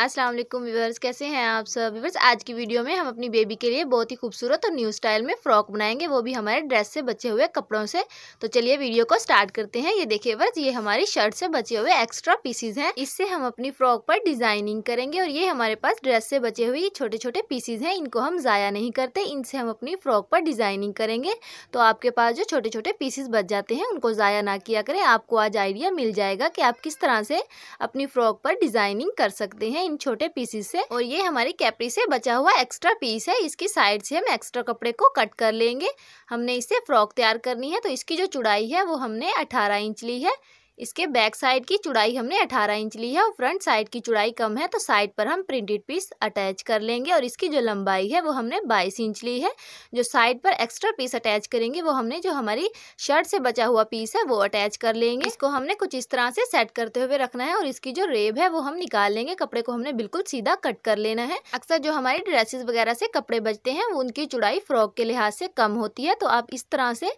अस्सलाम वालेकुम कैसे हैं आप सब व्यवर्स आज की वीडियो में हम अपनी बेबी के लिए बहुत ही खूबसूरत और न्यू स्टाइल में फ्रॉक बनाएंगे वो भी हमारे ड्रेस से बचे हुए कपड़ों से तो चलिए वीडियो को स्टार्ट करते हैं ये देखिए वर्स ये हमारी शर्ट से बचे हुए एक्स्ट्रा पीसीज हैं इससे हम अपनी फ्रॉक पर डिजाइनिंग करेंगे और ये हमारे पास ड्रेस से बचे हुए छोटे छोटे पीसीज हैं इनको हम ज़ाया नहीं करते इनसे हम अपनी फ्रॉक पर डिजाइनिंग करेंगे तो आपके पास जो छोटे छोटे पीसीज बच जाते हैं उनको ज़ाया ना किया करें आपको आज आइडिया मिल जाएगा कि आप किस तरह से अपनी फ्रॉक पर डिजाइनिंग कर सकते हैं हैं इन छोटे पीसेस से और ये हमारी कैपरी से बचा हुआ एक्स्ट्रा पीस है इसकी साइड से हम एक्स्ट्रा कपड़े को कट कर लेंगे हमने इससे फ्रॉक तैयार करनी है तो इसकी जो चुड़ाई है वो हमने अठारह इंच ली है इसके बैक साइड की चुड़ाई हमने 18 इंच ली है और फ्रंट साइड की चुड़ाई कम है तो साइड पर हम प्रिंटेड पीस अटैच कर लेंगे और इसकी जो लंबाई है वो हमने 22 इंच ली है जो साइड पर एक्स्ट्रा पीस अटैच करेंगे वो हमने जो हमारी शर्ट से बचा हुआ पीस है वो अटैच कर लेंगे इसको हमने कुछ इस तरह से सेट करते हुए रखना है और इसकी जो रेब है वो हम निकाल लेंगे कपड़े को हमने बिल्कुल सीधा कट कर लेना है अक्सर जो हमारी ड्रेसेस वगैरह से कपड़े बचते हैं उनकी चुड़ाई फ्रॉक के लिहाज से कम होती है तो आप इस तरह से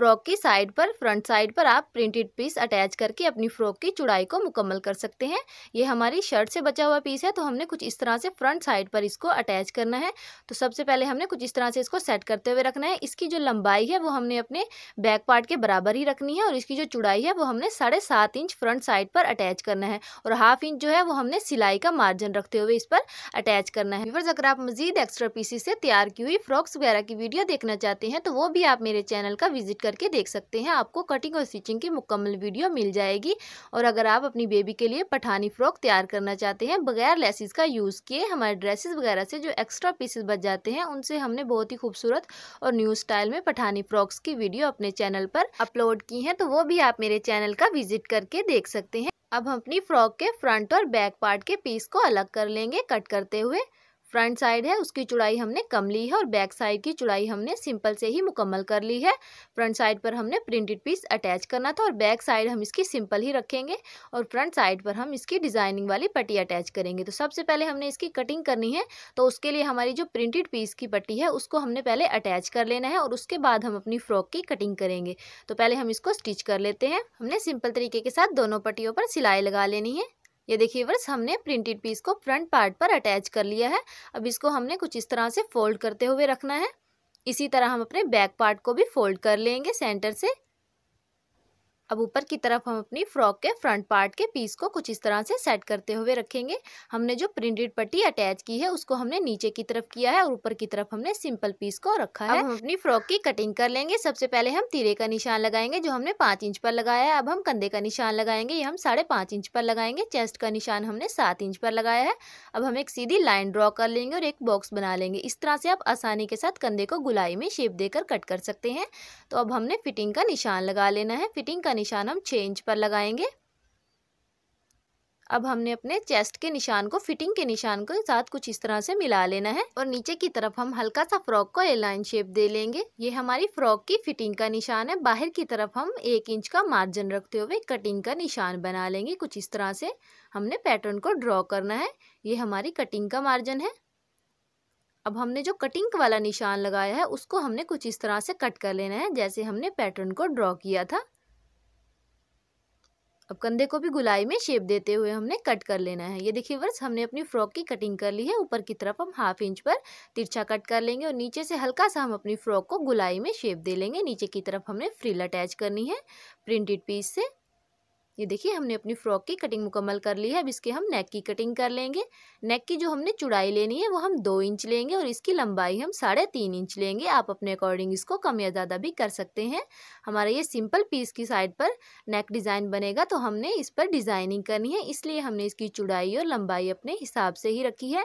फ्रॉक की साइड पर फ्रंट साइड पर आप प्रिंटेड पीस अटैच करके अपनी फ्रॉक की चुड़ाई को मुकम्मल कर सकते हैं ये हमारी शर्ट से बचा हुआ पीस है तो हमने कुछ इस तरह से फ्रंट साइड पर इसको अटैच करना है तो सबसे पहले हमने कुछ इस तरह से इसको सेट करते हुए रखना है इसकी जो लंबाई है वो हमने अपने बैक पार्ट के बराबर ही रखनी है और इसकी जो चुड़ाई है वो हमने साढ़े सात इंच फ्रंट साइड पर अटैच करना है और हाफ इंच जो है वो हमने सिलाई का मार्जिन रखते हुए इस पर अटैच करना है व्यूवर्स अगर आप मजीद एक्स्ट्रा पीसेस से तैयार की हुई फ्रॉक्स वगैरह की वीडियो देखना चाहते हैं तो वो भी आप मेरे चैनल का विजिट कर करके देख सकते हैं आपको कटिंग और स्टिचिंग की मुकम्मल वीडियो मिल जाएगी और अगर आप अपनी बेबी के लिए पठानी फ़्रॉक तैयार करना चाहते हैं बगैर लेसिस का यूज़ किए हमारे ड्रेसेस वगैरह से जो एक्स्ट्रा पीसेस बच जाते हैं उनसे हमने बहुत ही खूबसूरत और न्यू स्टाइल में पठानी फ़्रॉक्स की वीडियो अपने चैनल पर अपलोड की हैं तो वो भी आप मेरे चैनल का विजिट करके देख सकते हैं अब हम अपनी फ्रॉक के फ्रंट और बैक पार्ट के पीस को अलग कर लेंगे कट करते हुए फ्रंट साइड है उसकी चुड़ाई हमने कम ली है और बैक साइड की चुड़ाई हमने सिंपल से ही मुकम्मल कर ली है फ्रंट साइड पर हमने प्रिंटेड पीस अटैच करना था और बैक साइड हम इसकी सिंपल ही रखेंगे और फ्रंट साइड पर हम इसकी डिज़ाइनिंग वाली पट्टी अटैच करेंगे तो सबसे पहले हमने इसकी कटिंग करनी है तो उसके लिए हमारी जो प्रिंटेड पीस की पट्टी है उसको हमने पहले अटैच कर लेना है और उसके बाद हम अपनी फ्रॉक की कटिंग करेंगे तो पहले हम इसको स्टिच कर लेते हैं हमने सिंपल तरीके के साथ दोनों पट्टियों पर सिलाई लगा लेनी है ये देखिए वर्स हमने प्रिंटेड पीस को फ्रंट पार्ट पर अटैच कर लिया है अब इसको हमने कुछ इस तरह से फोल्ड करते हुए रखना है इसी तरह हम अपने बैक पार्ट को भी फोल्ड कर लेंगे सेंटर से अब ऊपर की तरफ हम अपनी फ्रॉक के फ्रंट पार्ट के पीस को कुछ इस तरह से सेट करते हुए रखेंगे हमने जो प्रिंटेड पट्टी अटैच की है उसको हमने नीचे की तरफ किया है और ऊपर की तरफ हमने सिंपल पीस को रखा है हम अपनी फ्रॉक की कटिंग कर लेंगे सबसे पहले हम तीरे का निशान लगाएंगे जो हमने पाँच इंच पर लगाया है अब हम कंधे का निशान लगाएंगे ये हम साढ़े पाँच इंच पर लगाएंगे चेस्ट का निशान हमने सात इंच पर लगाया है अब हम एक सीधी लाइन ड्रॉ कर लेंगे और एक बॉक्स बना लेंगे इस तरह से आप आसानी के साथ कंधे को गुलाई में शेप देकर कट कर सकते हैं तो अब हमने फिटिंग का निशान लगा लेना है फिटिंग का निशान हम चेंज पर लगाएंगे अब हमने अपने चेस्ट के निशान को फिटिंग के निशान के साथ कुछ इस तरह से मिला लेना है और नीचे की तरफ हम हल्का सा फ्रॉक को एलाइन शेप दे लेंगे ये हमारी फ्रॉक की फिटिंग का निशान है बाहर की तरफ हम एक इंच का मार्जिन रखते हुए कटिंग का निशान बना लेंगे कुछ इस तरह से हमने पैटर्न को ड्रॉ करना है ये हमारी कटिंग का मार्जिन है अब हमने जो कटिंग वाला निशान लगाया है उसको हमने कुछ इस तरह से कट कर लेना है जैसे हमने पैटर्न को ड्रॉ किया था अब कंधे को भी गुलाई में शेप देते हुए हमने कट कर लेना है ये देखिए वर्ष हमने अपनी फ्रॉक की कटिंग कर ली है ऊपर की तरफ हम हाफ इंच पर तिरछा कट कर लेंगे और नीचे से हल्का सा हम अपनी फ्रॉक को गुलाई में शेप दे लेंगे नीचे की तरफ हमने फ्रिल अटैच करनी है प्रिंटेड पीस से ये देखिए हमने अपनी फ्रॉक की कटिंग मुकम्मल कर ली है अब इसके हम नेक की कटिंग कर लेंगे नेक की जो हमने चुड़ाई लेनी है वो हम दो इंच लेंगे और इसकी लंबाई हम साढ़े तीन इंच लेंगे आप अपने अकॉर्डिंग इसको कम या ज़्यादा भी कर सकते हैं हमारा ये सिंपल पीस की साइड पर नेक डिज़ाइन बनेगा तो हमने इस पर डिज़ाइनिंग करनी है इसलिए हमने इसकी चुड़ाई और लंबाई अपने हिसाब से ही रखी है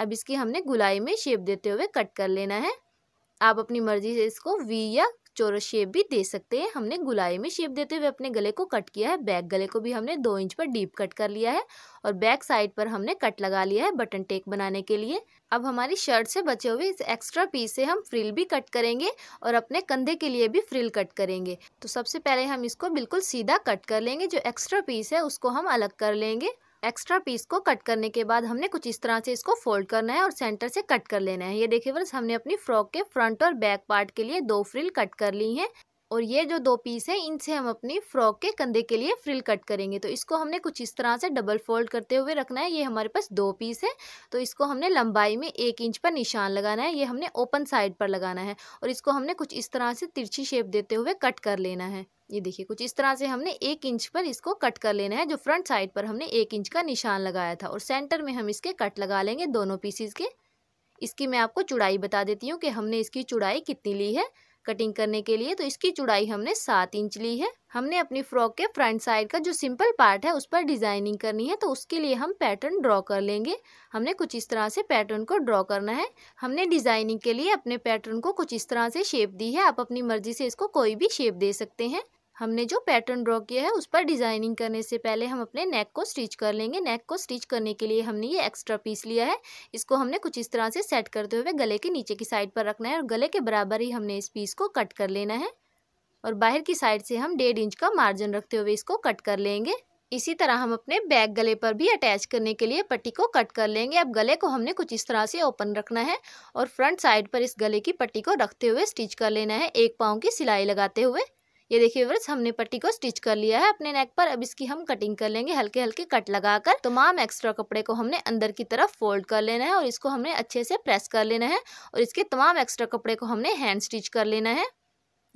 अब इसकी हमने गुलाई में शेप देते हुए कट कर लेना है आप अपनी मर्ज़ी से इसको वी या चौरस शेप भी दे सकते हैं हमने गुलाई में शेप देते हुए अपने गले को कट किया है बैक गले को भी हमने दो इंच पर डीप कट कर लिया है और बैक साइड पर हमने कट लगा लिया है बटन टेक बनाने के लिए अब हमारी शर्ट से बचे हुए इस एक्स्ट्रा पीस से हम फ्रिल भी कट करेंगे और अपने कंधे के लिए भी फ्रिल कट करेंगे तो सबसे पहले हम इसको बिल्कुल सीधा कट कर लेंगे जो एक्स्ट्रा पीस है उसको हम अलग कर लेंगे एक्स्ट्रा पीस को कट करने के बाद हमने कुछ इस तरह से इसको फोल्ड करना है और सेंटर से कट कर लेना है ये देखिए बस हमने अपनी फ्रॉक के फ्रंट और बैक पार्ट के लिए दो फ्रिल कट कर ली हैं और ये जो दो पीस है इनसे हम अपनी फ्रॉक के कंधे के लिए फ्रिल कट करेंगे तो इसको हमने कुछ इस तरह से डबल फोल्ड करते हुए रखना है ये हमारे पास दो पीस है तो इसको हमने लंबाई में एक इंच पर निशान लगाना है ये हमने ओपन साइड पर लगाना है और इसको हमने कुछ इस तरह से तिरछी शेप देते हुए कट कर लेना है ये देखिए कुछ इस तरह से हमने एक इंच पर इसको कट कर लेना है जो फ्रंट साइड पर हमने एक इंच का निशान लगाया था और सेंटर में हम इसके कट लगा लेंगे दोनों पीसीज के इसकी मैं आपको चुड़ाई बता देती हूँ कि हमने इसकी चुड़ाई कितनी ली है कटिंग करने के लिए तो इसकी चुड़ाई हमने सात इंच ली है हमने अपनी फ्रॉक के फ्रंट साइड का जो सिंपल पार्ट है उस पर डिजाइनिंग करनी है तो उसके लिए हम पैटर्न ड्रॉ कर लेंगे हमने कुछ इस तरह से पैटर्न को ड्रॉ करना है हमने डिजाइनिंग के लिए अपने पैटर्न को कुछ इस तरह से शेप दी है आप अपनी मर्जी से इसको कोई भी शेप दे सकते हैं हमने जो पैटर्न ड्रॉ किया है उस पर डिज़ाइनिंग करने से पहले हम अपने नेक को स्टिच कर लेंगे नेक को स्टिच करने के लिए हमने ये एक्स्ट्रा पीस लिया है इसको हमने कुछ इस तरह से सेट करते हुए गले के नीचे की साइड पर रखना है और गले के बराबर ही हमने इस पीस को कट कर लेना है और बाहर की साइड से हम डेढ़ इंच का मार्जिन रखते हुए इसको कट कर लेंगे इसी तरह हम अपने बैक गले पर भी अटैच करने के लिए पट्टी को कट कर लेंगे अब गले को हमने कुछ इस तरह से ओपन रखना है और फ्रंट साइड पर इस गले की पट्टी को रखते हुए स्टिच कर लेना है एक पाँव की सिलाई लगाते हुए ये देखिए व्रज हमने पट्टी को स्टिच कर लिया है अपने नेक पर अब इसकी हम कटिंग कर लेंगे हल्के हल्के कट लगाकर तमाम एक्स्ट्रा कपड़े को हमने अंदर की तरफ फोल्ड कर लेना है और इसको हमने अच्छे से प्रेस कर लेना है और इसके तमाम एक्स्ट्रा कपड़े को हमने हैंड स्टिच कर लेना है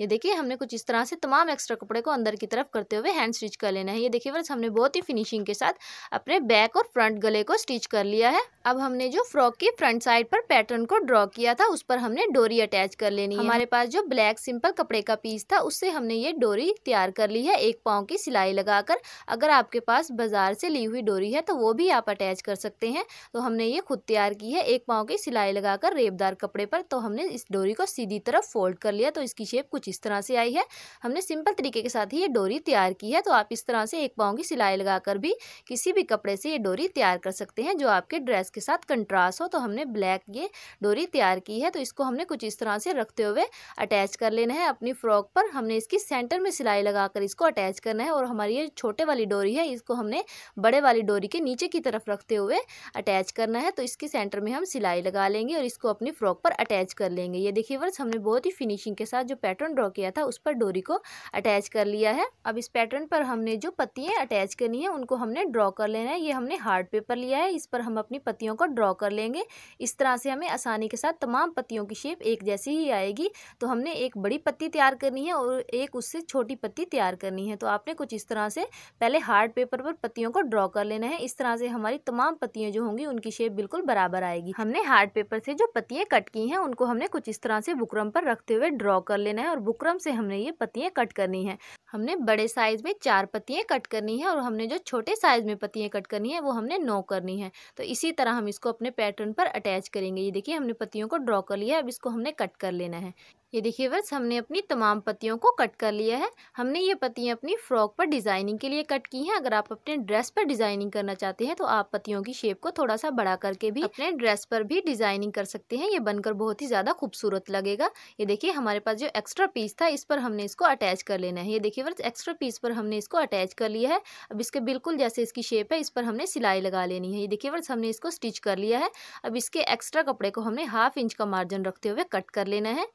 ये देखिए हमने कुछ इस तरह से तमाम एक्स्ट्रा कपड़े को अंदर की तरफ करते हुए हैंड स्टिच कर लेना है ये देखिए बस हमने बहुत ही फिनिशिंग के साथ अपने बैक और फ्रंट गले को स्टिच कर लिया है अब हमने जो फ्रॉक की फ्रंट साइड पर पैटर्न को ड्रॉ किया था उस पर हमने डोरी अटैच कर लेनी है हमारे पास जो ब्लैक सिंपल कपड़े का पीस था उससे हमने ये डोरी तैयार कर ली है एक पाँव की सिलाई लगाकर अगर आपके पास बाजार से ली हुई डोरी है तो वो भी आप अटैच कर सकते हैं तो हमने ये खुद तैयार की है एक पाँव की सिलाई लगाकर रेबदार कपड़े पर तो हमने इस डोरी को सीधी तरफ फोल्ड कर लिया तो इसकी शेप कुछ कुछ इस तरह से आई है हमने सिंपल तरीके के साथ ही ये डोरी तैयार की है तो आप इस तरह से एक पाँव की सिलाई लगाकर भी किसी भी कपड़े से ये डोरी तैयार कर सकते हैं जो आपके ड्रेस के साथ कंट्रास्ट हो तो हमने ब्लैक ये डोरी तैयार की है तो इसको हमने कुछ इस तरह से रखते हुए अटैच कर लेना है अपनी फ्रॉक पर हमने इसकी सेंटर में सिलाई लगाकर इसको अटैच करना है और हमारी ये छोटे वाली डोरी है इसको हमने बड़े वाली डोरी के नीचे की तरफ रखते हुए अटैच करना है तो इसके सेंटर में हम सिलाई लगा लेंगे और इसको अपनी फ्रॉक पर अटैच कर लेंगे ये देखिए वर्ष हमने बहुत ही फिनिशिंग के साथ जो पैटर्न ड्रॉ किया था उस पर डोरी को अटैच कर लिया है अब इस पैटर्न पर हमने जो पत्तियाँ अटैच करनी है उनको हमने ड्रॉ कर लेना है ये हमने हार्ड पेपर लिया है इस पर हम अपनी पत्तियों को ड्रॉ कर लेंगे इस तरह से हमें आसानी के साथ तमाम पत्तियों की शेप एक जैसी ही आएगी तो हमने एक बड़ी पत्ती तैयार करनी है और एक उससे छोटी पत्ती तैयार करनी है तो आपने कुछ इस तरह से पहले हार्ड पेपर पर पत्तियों को ड्रॉ कर लेना है इस तरह से हमारी तमाम पत्तियाँ जो होंगी उनकी शेप बिल्कुल बराबर आएगी हमने हार्ड पेपर से जो पत्तियाँ कट की हैं उनको हमने कुछ इस तरह से बुकरम पर रखते हुए ड्रॉ कर लेना है और बुकरम से हमने ये पत्तियाँ कट करनी है हमने बड़े साइज़ में चार पत्तियाँ कट करनी है और हमने जो छोटे साइज़ में पत्तियाँ कट करनी है वो हमने नौ करनी है तो इसी तरह हम इसको अपने पैटर्न पर अटैच करेंगे ये देखिए हमने पत्तियों को ड्रॉ कर लिया है अब इसको हमने कट कर लेना है ये देखिए बस हमने अपनी तमाम पत्तियों को कट कर लिया है हमने ये पत्तियाँ अपनी फ्रॉक पर डिज़ाइनिंग के लिए कट की हैं अगर आप अपने ड्रेस पर डिज़ाइनिंग करना चाहते हैं तो आप पत्तियों की शेप को थोड़ा सा बड़ा करके भी अपने ड्रेस पर भी डिज़ाइनिंग कर सकते हैं ये बनकर बहुत ही ज़्यादा खूबसूरत लगेगा ये देखिए हमारे पास जो एक्स्ट्रा पीस था इस पर हमने इसको अटैच कर लेना है ये देखिए देखिए एक्स्ट्रा पीस पर हमने इसको अटैच कर लिया है अब इसके बिल्कुल जैसे इसकी शेप है इस पर हमने सिलाई लगा लेनी है ये देखिए बस हमने इसको स्टिच कर लिया है अब इसके एक्स्ट्रा कपड़े को हमने हाफ इंच का मार्जिन रखते हुए कट कर लेना है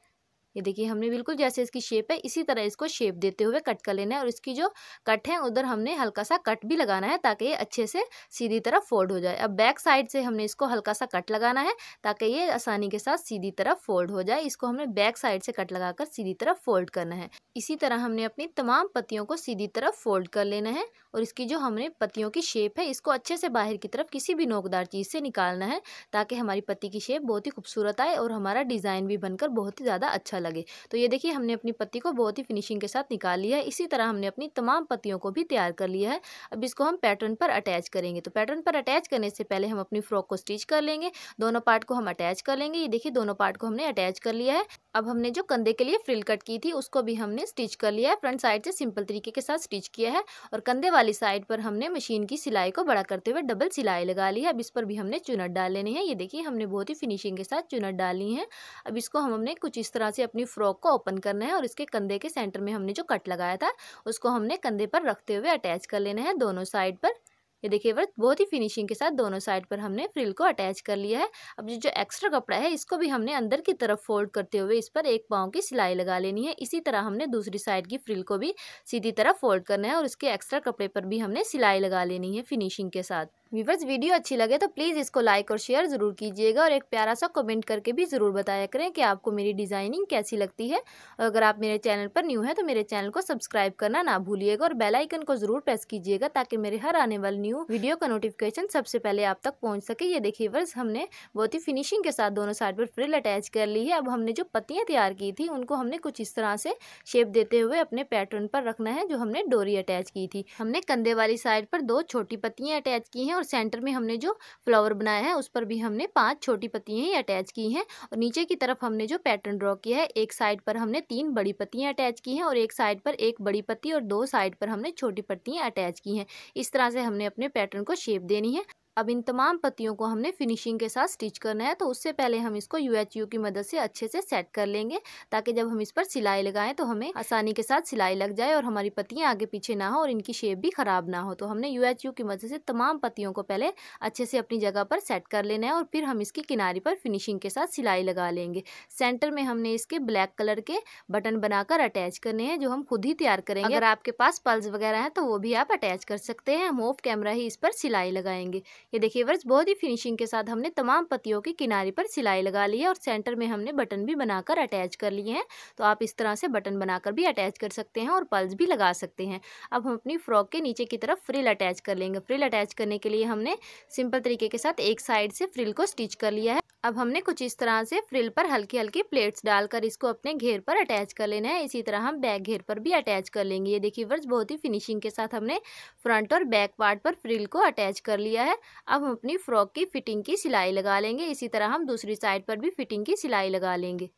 ये देखिए हमने बिल्कुल जैसे इसकी शेप है इसी तरह इसको शेप देते हुए कट कर लेना है और इसकी जो कट है उधर हमने हल्का सा कट भी लगाना है ताकि ये अच्छे से सीधी तरह फोल्ड हो जाए अब बैक साइड से हमने इसको हल्का सा कट लगाना है ताकि ये आसानी के साथ सीधी तरह फोल्ड हो जाए इसको हमने बैक साइड से कट लगाकर सीधी तरह फोल्ड करना है इसी तरह हमने अपनी तमाम पत्तियों को सीधी तरफ फोल्ड कर लेना है और इसकी जो हमने पत्तियों की शेप है इसको अच्छे से बाहर की तरफ किसी भी नोकदार चीज़ से निकालना है ताकि हमारी पत्ती की शेप बहुत ही खूबसूरत आए और हमारा डिज़ाइन भी बनकर बहुत ही ज़्यादा अच्छा लगे तो ये देखिए हमने अपनी पत्ती को बहुत ही फिनिशिंग के साथ निकाल लिया है इसी तरह हमने अपनी तमाम पत्तियों को भी तैयार कर लिया है अब इसको हम पैटर्न पर अटैच करेंगे तो पैटर्न पर अटैच करने से पहले हम अपनी फ्रॉक को स्टिच कर लेंगे दोनों पार्ट को हम अटैच कर लेंगे ये देखिए दोनों पार्ट को हमने अटैच कर लिया है अब हमने जो कंधे के लिए फ्रिल कट की थी उसको भी हमने हमने स्टिच कर लिया है फ्रंट साइड से सिंपल तरीके के साथ स्टिच किया है और कंधे वाली साइड पर हमने मशीन की सिलाई को बड़ा करते हुए डबल सिलाई लगा ली है अब इस पर भी हमने चुनट डाल लेने हैं ये देखिए हमने बहुत ही फिनिशिंग के साथ चुनट डाली है अब इसको हम हमने कुछ इस तरह से अपनी फ्रॉक को ओपन करना है और इसके कंधे के सेंटर में हमने जो कट लगाया था उसको हमने कंधे पर रखते हुए अटैच कर लेना है दोनों साइड पर ये देखिए वर्थ बहुत ही फिनिशिंग के साथ दोनों साइड पर हमने फ्रिल को अटैच कर लिया है अब ये जो एक्स्ट्रा कपड़ा है इसको भी हमने अंदर की तरफ फोल्ड करते हुए इस पर एक पाँव की सिलाई लगा लेनी है इसी तरह हमने दूसरी साइड की फ्रिल को भी सीधी तरह फोल्ड करना है और इसके एक्स्ट्रा कपड़े पर भी हमने सिलाई लगा लेनी है फिनिशिंग के साथ व्यूवर्स वीडियो अच्छी लगे तो प्लीज़ इसको लाइक और शेयर ज़रूर कीजिएगा और एक प्यारा सा कमेंट करके भी ज़रूर बताया करें कि आपको मेरी डिज़ाइनिंग कैसी लगती है और अगर आप मेरे चैनल पर न्यू हैं तो मेरे चैनल को सब्सक्राइब करना ना भूलिएगा और बेल आइकन को ज़रूर प्रेस कीजिएगा ताकि मेरे हर आने वाले न्यू वीडियो का नोटिफिकेशन सबसे पहले आप तक पहुँच सके ये देखिए वर्स हमने बहुत ही फिनिशिंग के साथ दोनों साइड पर फ्रिल अटैच कर ली है अब हमने जो पत्तियाँ तैयार की थी उनको हमने कुछ इस तरह से शेप देते हुए अपने पैटर्न पर रखना है जो हमने डोरी अटैच की थी हमने कंधे वाली साइड पर दो छोटी पत्तियाँ अटैच की हैं और सेंटर में हमने जो फ्लावर बनाया है उस पर भी हमने पांच छोटी पत्तियाँ अटैच की हैं और नीचे की तरफ हमने जो पैटर्न ड्रॉ किया है एक साइड पर हमने तीन बड़ी पत्तियाँ अटैच की हैं और एक साइड पर एक बड़ी पत्ती और दो साइड पर हमने छोटी पत्तियाँ अटैच की हैं इस तरह से हमने अपने पैटर्न को शेप देनी है अब इन तमाम पत्तियों को हमने फिनिशिंग के साथ स्टिच करना है तो उससे पहले हम इसको यू एच यू की मदद से अच्छे से सेट कर लेंगे ताकि जब हम इस पर सिलाई लगाएं तो हमें आसानी के साथ सिलाई लग जाए और हमारी पत्तियां आगे पीछे ना हो और इनकी शेप भी ख़राब ना हो तो हमने यू की मदद से तमाम पत्तियों को पहले अच्छे से अपनी जगह पर सेट कर लेना है और फिर हम इसकी किनारी पर फिनिशिंग के साथ सिलाई लगा लेंगे सेंटर में हमने इसके ब्लैक कलर के बटन बनाकर अटैच करने हैं जो हम खुद ही तैयार करेंगे अगर आपके पास पल्स वगैरह हैं तो वो भी आप अटैच कर सकते हैं हम ऑफ कैमरा ही इस पर सिलाई लगाएंगे ये देखिए वर्ष बहुत ही फिनिशिंग के साथ हमने तमाम पतियों के किनारे पर सिलाई लगा ली है और सेंटर में हमने बटन भी बनाकर अटैच कर लिए हैं तो आप इस तरह से बटन बनाकर भी अटैच कर सकते हैं और पल्स भी लगा सकते हैं अब हम अपनी फ्रॉक के नीचे की तरफ फ्रिल अटैच कर लेंगे फ्रिल अटैच करने के लिए हमने सिंपल तरीके के साथ एक साइड से फ्रिल को स्टिच कर लिया है अब हमने कुछ इस तरह से फ्रिल पर हल्की हल्की प्लेट्स डालकर इसको अपने घेर पर अटैच कर लेना है इसी तरह हम बैक घेर पर भी अटैच कर लेंगे ये देखिए वर्ष बहुत ही फिनिशिंग के साथ हमने फ्रंट और बैक पार्ट पर फ्रिल को अटैच कर लिया है अब हम अपनी फ्रॉक की फिटिंग की सिलाई लगा लेंगे इसी तरह हम दूसरी साइड पर भी फिटिंग की सिलाई लगा लेंगे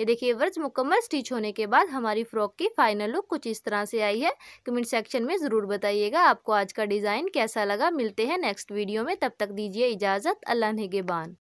ये देखिए वर्ज मुकम्मल स्टिच होने के बाद हमारी फ्रॉक की फाइनल लुक कुछ इस तरह से आई है कमेंट सेक्शन में ज़रूर बताइएगा आपको आज का डिज़ाइन कैसा लगा मिलते हैं नेक्स्ट वीडियो में तब तक दीजिए इजाज़त अल्लाह नेगेबान